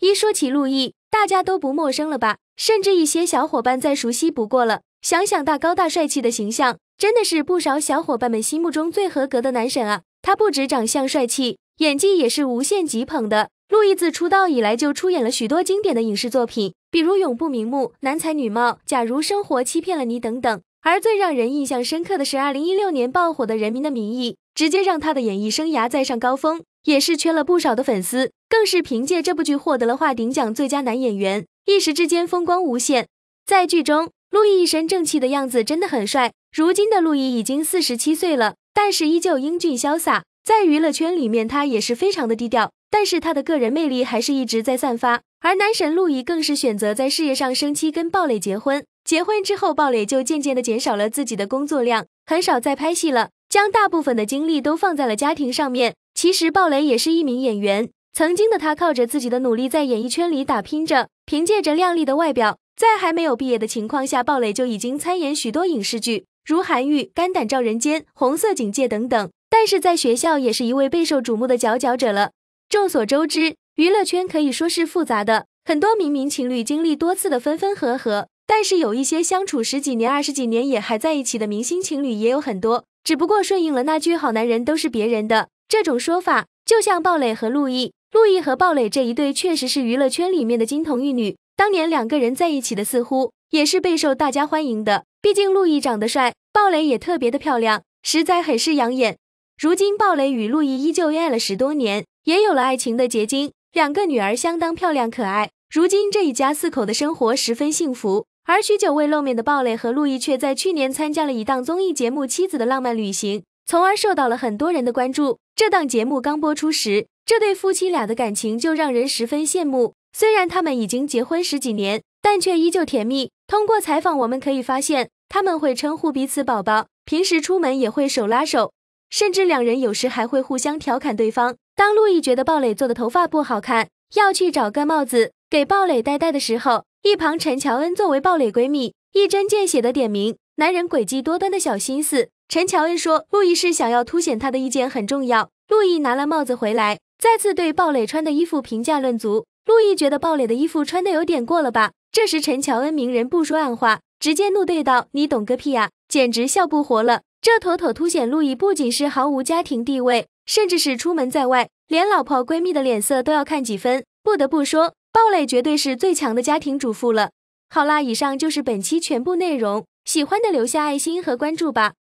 一说起陆毅，大家都不陌生了吧？甚至一些小伙伴再熟悉不过了。想想大高大帅气的形象，真的是不少小伙伴们心目中最合格的男神啊！他不止长相帅气，演技也是无限极捧的。陆毅自出道以来就出演了许多经典的影视作品，比如《永不瞑目》《男才女貌》《假如生活欺骗了你》等等。而最让人印象深刻的是，二零一六年爆火的《人民的名义》，直接让他的演艺生涯再上高峰。也是圈了不少的粉丝，更是凭借这部剧获得了华鼎奖最佳男演员，一时之间风光无限。在剧中，陆毅一身正气的样子真的很帅。如今的陆毅已经四十七岁了，但是依旧英俊潇洒。在娱乐圈里面，他也是非常的低调，但是他的个人魅力还是一直在散发。而男神陆毅更是选择在事业上升期跟鲍蕾结婚。结婚之后，鲍蕾就渐渐的减少了自己的工作量，很少再拍戏了，将大部分的精力都放在了家庭上面。其实鲍蕾也是一名演员，曾经的他靠着自己的努力在演艺圈里打拼着，凭借着靓丽的外表，在还没有毕业的情况下，鲍蕾就已经参演许多影视剧，如《韩愈》《肝胆照人间》《红色警戒》等等。但是在学校也是一位备受瞩目的佼佼者了。众所周知，娱乐圈可以说是复杂的，很多明明情侣经历多次的分分合合，但是有一些相处十几年、二十几年也还在一起的明星情侣也有很多，只不过顺应了那句“好男人都是别人的”。这种说法就像鲍蕾和陆毅，陆毅和鲍蕾这一对确实是娱乐圈里面的金童玉女。当年两个人在一起的似乎也是备受大家欢迎的，毕竟陆毅长得帅，鲍蕾也特别的漂亮，实在很是养眼。如今鲍蕾与陆毅依旧恋爱了十多年，也有了爱情的结晶，两个女儿相当漂亮可爱。如今这一家四口的生活十分幸福，而许久未露面的鲍蕾和陆毅却在去年参加了一档综艺节目《妻子的浪漫旅行》。从而受到了很多人的关注。这档节目刚播出时，这对夫妻俩的感情就让人十分羡慕。虽然他们已经结婚十几年，但却依旧甜蜜。通过采访，我们可以发现，他们会称呼彼此“宝宝”，平时出门也会手拉手，甚至两人有时还会互相调侃对方。当路易觉得鲍蕾做的头发不好看，要去找个帽子给鲍蕾戴戴的时候，一旁陈乔恩作为鲍蕾闺蜜，一针见血的点名。男人诡计多端的小心思，陈乔恩说：“路易是想要凸显他的意见很重要。”路易拿了帽子回来，再次对鲍蕾穿的衣服评价论足。路易觉得鲍蕾的衣服穿的有点过了吧？这时陈乔恩明人不说暗话，直接怒对道：“你懂个屁啊！”简直笑不活了！”这妥妥凸显路易不仅是毫无家庭地位，甚至是出门在外，连老婆闺蜜的脸色都要看几分。不得不说，鲍蕾绝对是最强的家庭主妇了。好啦，以上就是本期全部内容。喜欢的留下爱心和关注吧。